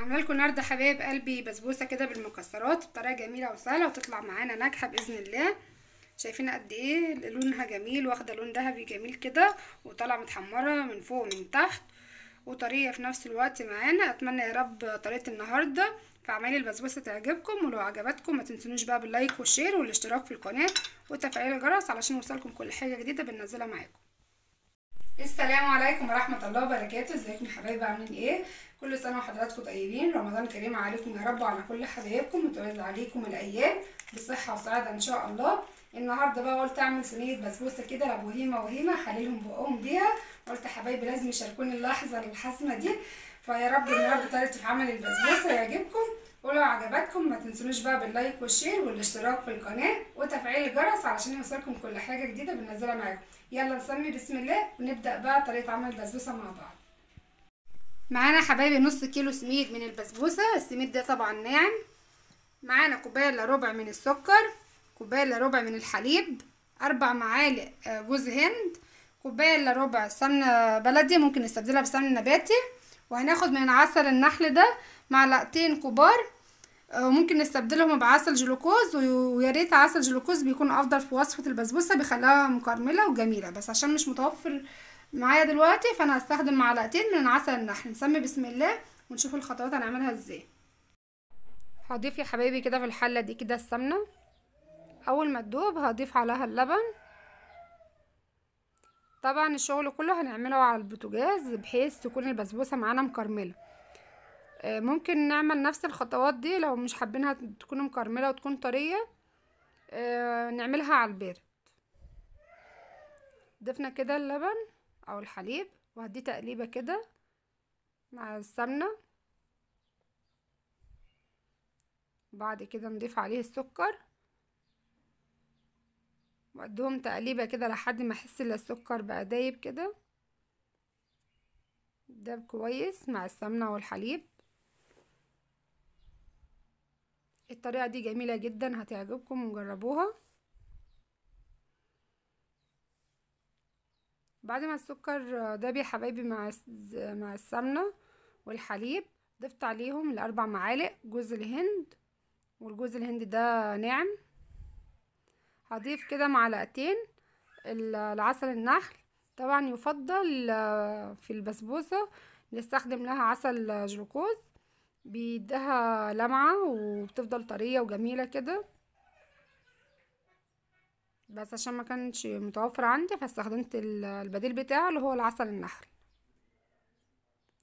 عامله لكم النهارده حبايب قلبي بسبوسه كده بالمكسرات بطريقه جميله وسهله وتطلع معانا ناجحه باذن الله شايفين قد ايه لونها جميل واخده لون ذهبي جميل كده وطالعه متحمره من فوق ومن تحت وطريه في نفس الوقت معانا اتمنى يا رب طريقه النهارده في اعمال البسبوسه تعجبكم ولو عجبتكم ما تنسونوش بقى باللايك والشير والاشتراك في القناه وتفعيل الجرس علشان يوصلكم كل حاجه جديده بننزلها معاكم السلام عليكم ورحمة الله وبركاته ازيكم يا حبايبي عاملين ايه كل سنة وحضراتكم طيبين رمضان كريم عليكم يا رب وعلى كل حبايبكم وتولد عليكم الأيام بصحة وسعادة إن شاء الله النهاردة بقى قلت أعمل صينية بسبوسة كده لابو هيمه وهيمة حليلهم بقهم بيها قلت حبايبي لازم يشاركوني اللحظة الحاسمة دي فيا رب النهاردة طريقتي في عمل البسبوسة يعجبكم ولو عجبتكم ما تنسونوش بقى باللايك والشير والاشتراك في القناة وتفعيل الجرس علشان يوصلكم كل حاجة جديدة بنزلها معاكم يلا نسمي بسم الله ونبدأ بقى طريقة عمل البسبوسة مع بعض معانا حبايبي نص كيلو سميد من البسبوسة السميد ده طبعا ناعم معانا كوباية الا ربع من السكر كوباية الا ربع من الحليب اربع معالق آه، جوز هند كوباية الا ربع سمنة بلدي ممكن نستبدلها بسمنة نباتي وهناخد من عسل النحل ده معلقتين كبار وممكن آه، نستبدلهم بعسل جلوكوز ويا ريت عسل جلوكوز بيكون افضل في وصفه البسبوسه بيخليها مكرمله وجميله بس عشان مش متوفر معايا دلوقتي فانا هستخدم معلقتين من عسل النحل نسمي بسم الله ونشوف الخطوات هنعملها ازاي هضيف يا حبايبي كده في الحله دي كده السمنه اول ما تدوب هضيف عليها اللبن طبعا الشغل كله هنعمله على البوتاجاز بحيث تكون البسبوسه معانا مكرمله آه، ممكن نعمل نفس الخطوات دي لو مش حابينها تكون مكرمله وتكون طريه آه، نعملها على البارد ضفنا كده اللبن او الحليب وهديه تقليبه كده مع السمنه بعد كده نضيف عليه السكر وادهم تقليبه كده لحد ما احس ان السكر بقى دايب كده داب كويس مع السمنه والحليب الطريقه دي جميله جدا هتعجبكم وجربوها بعد ما السكر داب يا حبايبي مع مع السمنه والحليب ضفت عليهم الاربع معالق جوز الهند والجوز الهند ده ناعم هضيف كده معلقتين العسل النحل طبعا يفضل آه، في البسبوسه نستخدم لها عسل جلوكوز بيديها لمعه وبتفضل طريه وجميله كده بس عشان ما كانش متوفر عندي فاستخدمت البديل بتاعه اللي هو العسل النحل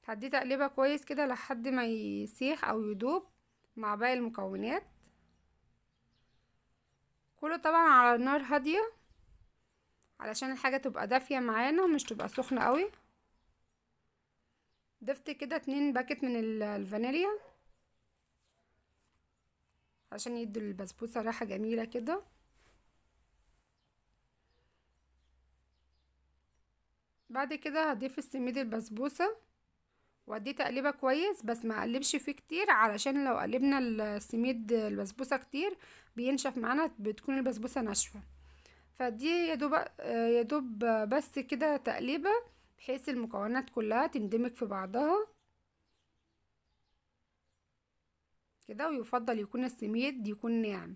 هديه تقليبه كويس كده لحد ما يسيح او يدوب مع باقي المكونات كله طبعا على نار هاديه علشان الحاجه تبقى دافيه معانا مش تبقى سخنه قوي ضفت كده اتنين باكت من الفانيليا عشان يدي البسبوسه ريحه جميله كده بعد كده هضيف السميد البسبوسة واديه تقليبه كويس بس ما اقلبش فيه كتير علشان لو قلبنا السميد البسبوسه كتير بينشف معانا بتكون البسبوسه ناشفه فدي يا دوب يا دوب بس كده تقليبه بحيث المكونات كلها تندمج في بعضها كده ويفضل يكون السميد يكون ناعم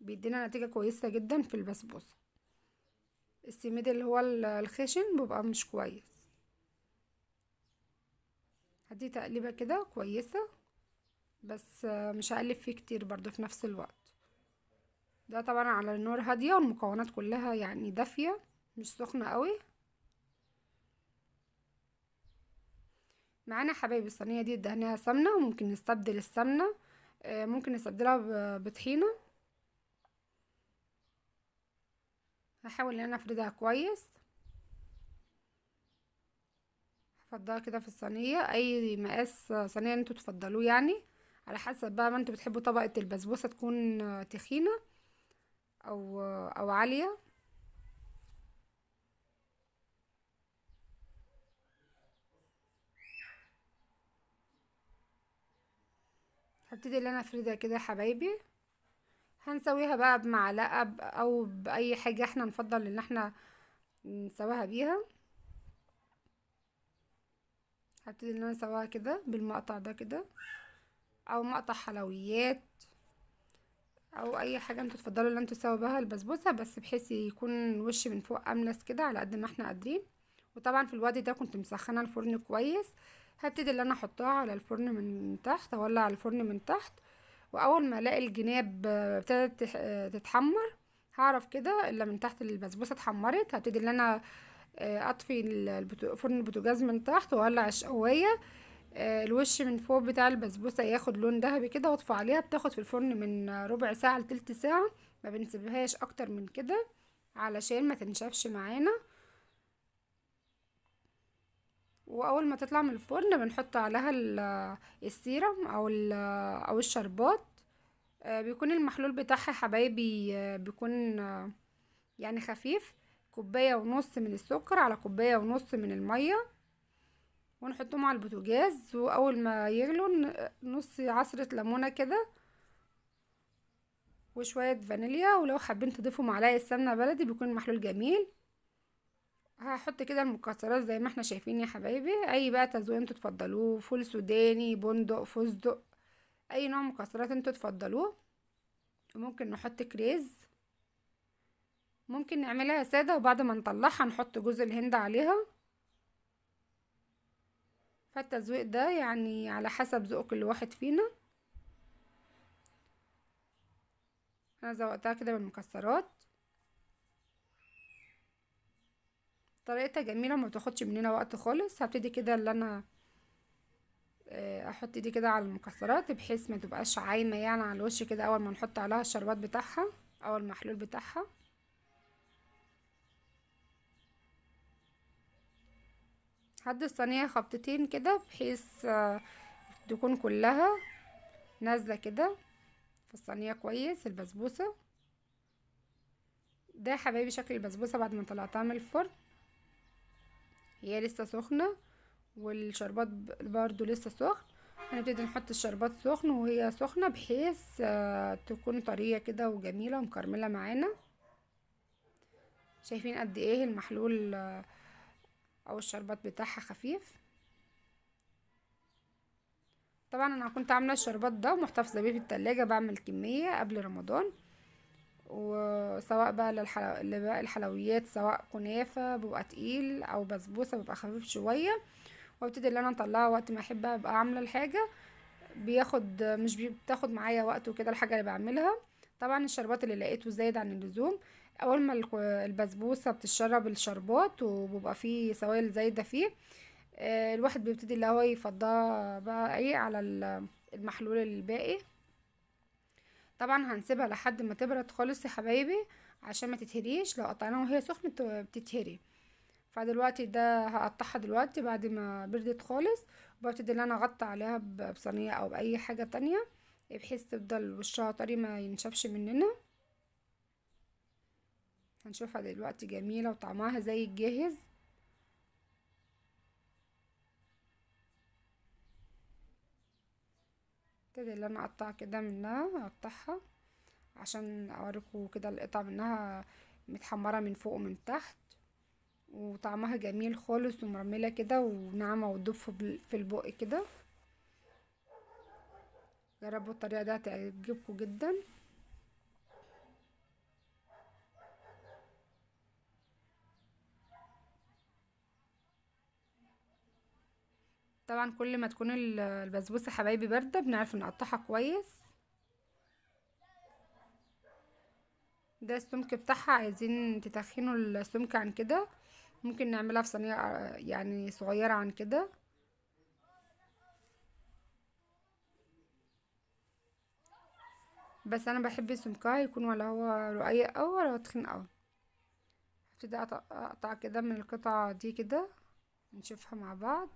بيدينا نتيجه كويسه جدا في البسبوسه السميد اللي هو الخشن بيبقى مش كويس هدي تقليبه كده كويسه بس مش هقلب فيه كتير برضو في نفس الوقت ده طبعا على النار هاديه والمكونات كلها يعني دافيه مش سخنه قوي معانا حبايبي الصينيه دي دهنها سمنه وممكن نستبدل السمنه آه، ممكن نستبدلها بطحينه هحاول ان انا افردها كويس هفضلها كده في الصينيه اي مقاس صينيه انتوا تفضلوه يعني على حسب بقى ما انتوا بتحبوا طبقه البسبوسه تكون تخينه او او عاليه هبتدي ان انا افردها كده يا حبايبي هنسويها بقى بمعلقة او باي حاجة احنا نفضل ان احنا نسواها بيها هبتدي ان انا اسواها كده بالمقطع ده كده او مقطع حلويات او اي حاجه انتوا تفضلوا ان انتوا تسووا بها البسبوسه بس بحيث يكون الوش من فوق املس كده على قد ما احنا قادرين وطبعا في الوقت ده كنت مسخنه الفرن كويس هبتدي ان انا احطها على الفرن من تحت اولع الفرن من تحت واول ما الاقي الجناب ابتدت تتحمر هعرف كده الا من تحت البسبوسه اتحمرت هبتدي ان انا آه، اطفي فرن البوتاجاز من تحت واولع الشوايه آه، الوش من فوق بتاع البسبوسه ياخد لون ذهبي كده واطفي عليها بتاخد في الفرن من ربع ساعه لتلت ساعه ما بنسيبهاش اكتر من كده علشان ما تنشفش معانا واول ما تطلع من الفرن بنحط عليها السيرم او او الشربات آه، بيكون المحلول بتاعها حبايبي آه، بيكون آه، يعني خفيف كوبايه ونص من السكر على كوبايه ونص من الميه ونحطهم على البوتاجاز واول ما يغلوا نص عصره ليمونه كده وشويه فانيليا ولو حابين تضيفوا معلقه سمنه بلدي بيكون محلول جميل هحط كده المكسرات زي ما احنا شايفين يا حبايبي اي بقى تزوين انتوا تفضلوه فول سوداني بندق فستق اي نوع مكسرات انتوا تفضلوه وممكن نحط كريز ممكن نعملها ساده وبعد ما نطلعها نحط جوز الهند عليها فالتزويق ده يعني على حسب ذوق كل واحد فينا انا زوقتها كده بالمكسرات طريقتها جميلة ما بتاخدش مننا وقت خالص هبتدي كده اللي انا آه، احط دي كده على المكسرات بحيث ما تبقاش عايمة يعني على الوش كده اول ما نحط عليها الشربات بتاعها او المحلول بتاعها حد الصينية خبطتين كده بحيث آه، تكون كلها نازلة كده في الصينية كويس البسبوسة ده حبايبي شكل البسبوسة بعد ما طلعتها من الفرن هي لسه سخنة والشربات برضو لسه سخن هنبتدي نحط الشربات سخن وهي سخنة بحيث آه، تكون طرية كده وجميلة ومكرملة معانا شايفين قد ايه المحلول آه، او الشربات بتاعها خفيف طبعا انا كنت عامله الشربات ده ومحتفظه بيه في التلاجة بعمل كميه قبل رمضان وسواء بقى للحلو... لباقي الحلويات سواء كنافة بيبقى تقيل او بسبوسة بيبقى خفيف شوية وابتدي ان انا اطلعها وقت ما احب ابقى عاملة الحاجة بياخد مش بتاخد معايا وقت وكده الحاجة اللي بعملها طبعا الشربات اللي لقيته زايد عن اللزوم اول ما البسبوسة بتشرب الشربات وبيبقى فيه سوائل زايدة فيه آه، الواحد بيبتدي اللي هو يفضها بقى ايه على المحلول الباقي طبعا هنسيبها لحد ما تبرد خالص يا حبايبي عشان ما تتهريش لو قطعناها وهي سخنة بتتهري فدلوقتي ده هقطعها دلوقتي بعد ما بردت خالص وببتدي ان انا اغطي عليها بصينية او باي حاجة تانية بحيث تفضل وشها طري ما ينشفش مننا هنشوفها دلوقتي جميلة وطعمها زي الجاهز هبتدي اللي انا اقطع كده منها اقطعها عشان اوريكم كده القطع منها متحمره من فوق ومن تحت وطعمها جميل خالص ومرمله كده وناعمه وتدوب في البق كده جربوا الطريقه دي هتعجبكم جدا طبعا كل ما تكون البسبوسه حبايبي بارده بنعرف نقطعها كويس ده السمك بتاعها عايزين تتخينوا السمك عن كده ممكن نعملها في صينيه آه، يعني صغيره عن كده بس انا بحب السمكه يكون ولا هو رقيق او ولا هو تخين او هبتدي اقطع كده من القطعه دي كده نشوفها مع بعض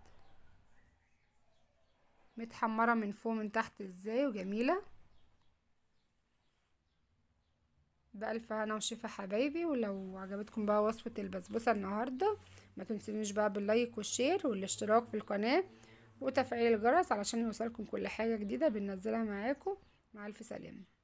متحمرة من فوق من تحت ازاي وجميلة بألف هنا وشفا حبايبي ولو عجبتكم بقى وصفة البسبوسة النهاردة ما تنسونيش بقى باللايك والشير والاشتراك في القناة وتفعيل الجرس علشان يوصلكم كل حاجة جديدة بننزلها معاكم مع ألف سلامة